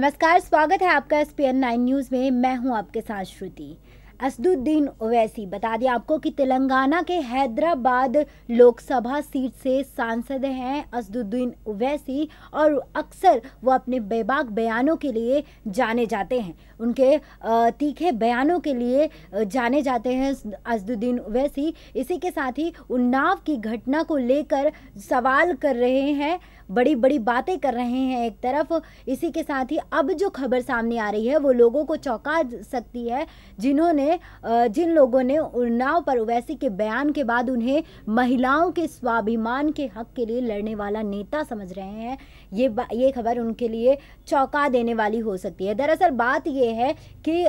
नमस्कार स्वागत है आपका S P N nine news में मैं हूं आपके साथ श्रुति असदुद्दीन ओवैसी बता दिया आपको कि तेलंगाना के हैदराबाद लोकसभा सीट से सांसद हैं असदुद्दीन ओवैसी और अक्सर वो अपने बेबाक बयानों के लिए जाने जाते हैं उनके तीखे बयानों के लिए जाने जाते हैं असदुद्दीन ओवैसी इसी के साथ ही उन्नाव की घटना को लेकर सवाल कर रहे हैं बड़ी बड़ी बातें कर रहे हैं एक तरफ इसी के साथ ही अब जो खबर सामने आ रही है वो लोगों को चौंका सकती है जिन्होंने है जिन लोगों ने उन्नाव पर ओवैसी के बयान के बाद उन्हें महिलाओं के स्वाभिमान के हक के लिए लड़ने वाला नेता समझ रहे हैं ये ये खबर उनके लिए चौंका देने वाली हो सकती है दरअसल बात यह है कि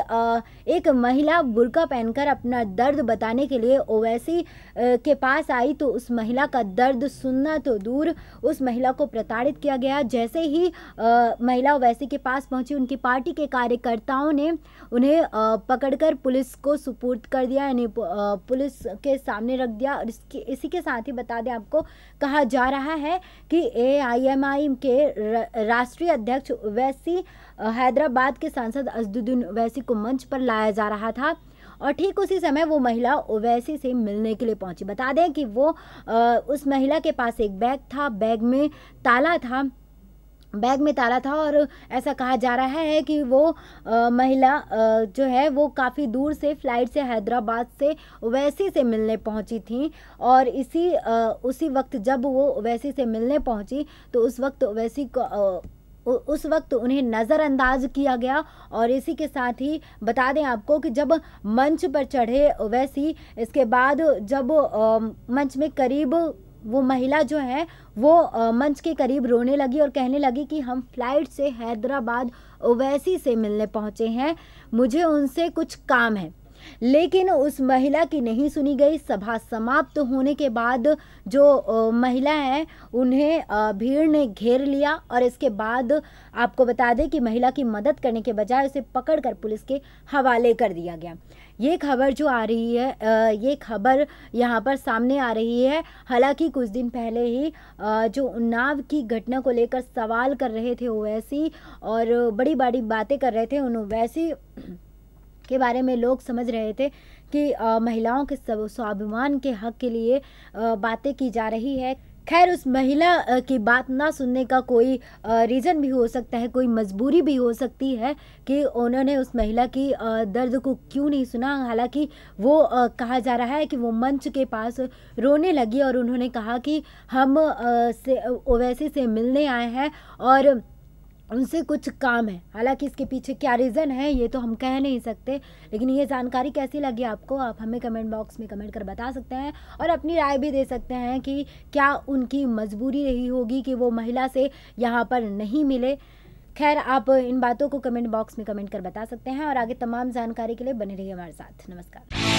एक महिला बुरका पहनकर अपना दर्द बताने के लिए ओवैसी के पास आई तो उस महिला का दर्द सुनना तो दूर उस महिला को प्रताड़ित किया गया जैसे ही महिला ओवैसी के पास पहुंची उनकी पार्टी के कार्यकर्ताओं ने उन्हें पकड़कर पुलिस इसको सुपुर्द कर दिया यानी पुलिस के सामने रख दिया और इसके इसी के साथ ही बता दें आपको कहा जा रहा है कि ए के राष्ट्रीय अध्यक्ष वैसी हैदराबाद के सांसद अजदुद्दीन वैसी को मंच पर लाया जा रहा था और ठीक उसी समय वो महिला ओवैसी से मिलने के लिए पहुंची बता दें कि वो आ, उस महिला के पास एक बैग था बैग में ताला था बैग में ताला था और ऐसा कहा जा रहा है कि वो आ, महिला आ, जो है वो काफ़ी दूर से फ्लाइट से हैदराबाद से वैसी से मिलने पहुंची थी और इसी आ, उसी वक्त जब वो वैसी से मिलने पहुंची तो उस वक्त वैसी को आ, उस वक्त उन्हें नज़रअंदाज किया गया और इसी के साथ ही बता दें आपको कि जब मंच पर चढ़े वैसी इसके बाद जब मंच में करीब वो महिला जो है वो मंच के करीब रोने लगी और कहने लगी कि हम फ्लाइट से हैदराबाद ओवैसी से मिलने पहुंचे हैं मुझे उनसे कुछ काम है लेकिन उस महिला की नहीं सुनी गई सभा समाप्त तो होने के बाद जो महिला है उन्हें भीड़ ने घेर लिया और इसके बाद आपको बता दें कि महिला की मदद करने के बजाय उसे पकड़कर पुलिस के हवाले कर दिया गया ये खबर जो आ रही है ये खबर यहाँ पर सामने आ रही है हालांकि कुछ दिन पहले ही जो उन्नाव की घटना को लेकर सवाल कर रहे थे ओवैसी और बड़ी बड़ी बातें कर रहे थे उन ओवैसी के बारे में लोग समझ रहे थे कि आ, महिलाओं के स्वाभिमान के हक के लिए बातें की जा रही है खैर उस महिला की बात ना सुनने का कोई रीज़न भी हो सकता है कोई मजबूरी भी हो सकती है कि उन्होंने उस महिला की दर्द को क्यों नहीं सुना हालांकि वो कहा जा रहा है कि वो मंच के पास रोने लगी और उन्होंने कहा कि हम से ओवैसी से मिलने आए हैं और उनसे कुछ काम है हालांकि इसके पीछे क्या रीज़न है ये तो हम कह नहीं सकते लेकिन ये जानकारी कैसी लगी आपको आप हमें कमेंट बॉक्स में कमेंट कर बता सकते हैं और अपनी राय भी दे सकते हैं कि क्या उनकी मजबूरी रही होगी कि वो महिला से यहाँ पर नहीं मिले खैर आप इन बातों को कमेंट बॉक्स में कमेंट कर बता सकते हैं और आगे तमाम जानकारी के लिए बने रहिए हमारे साथ नमस्कार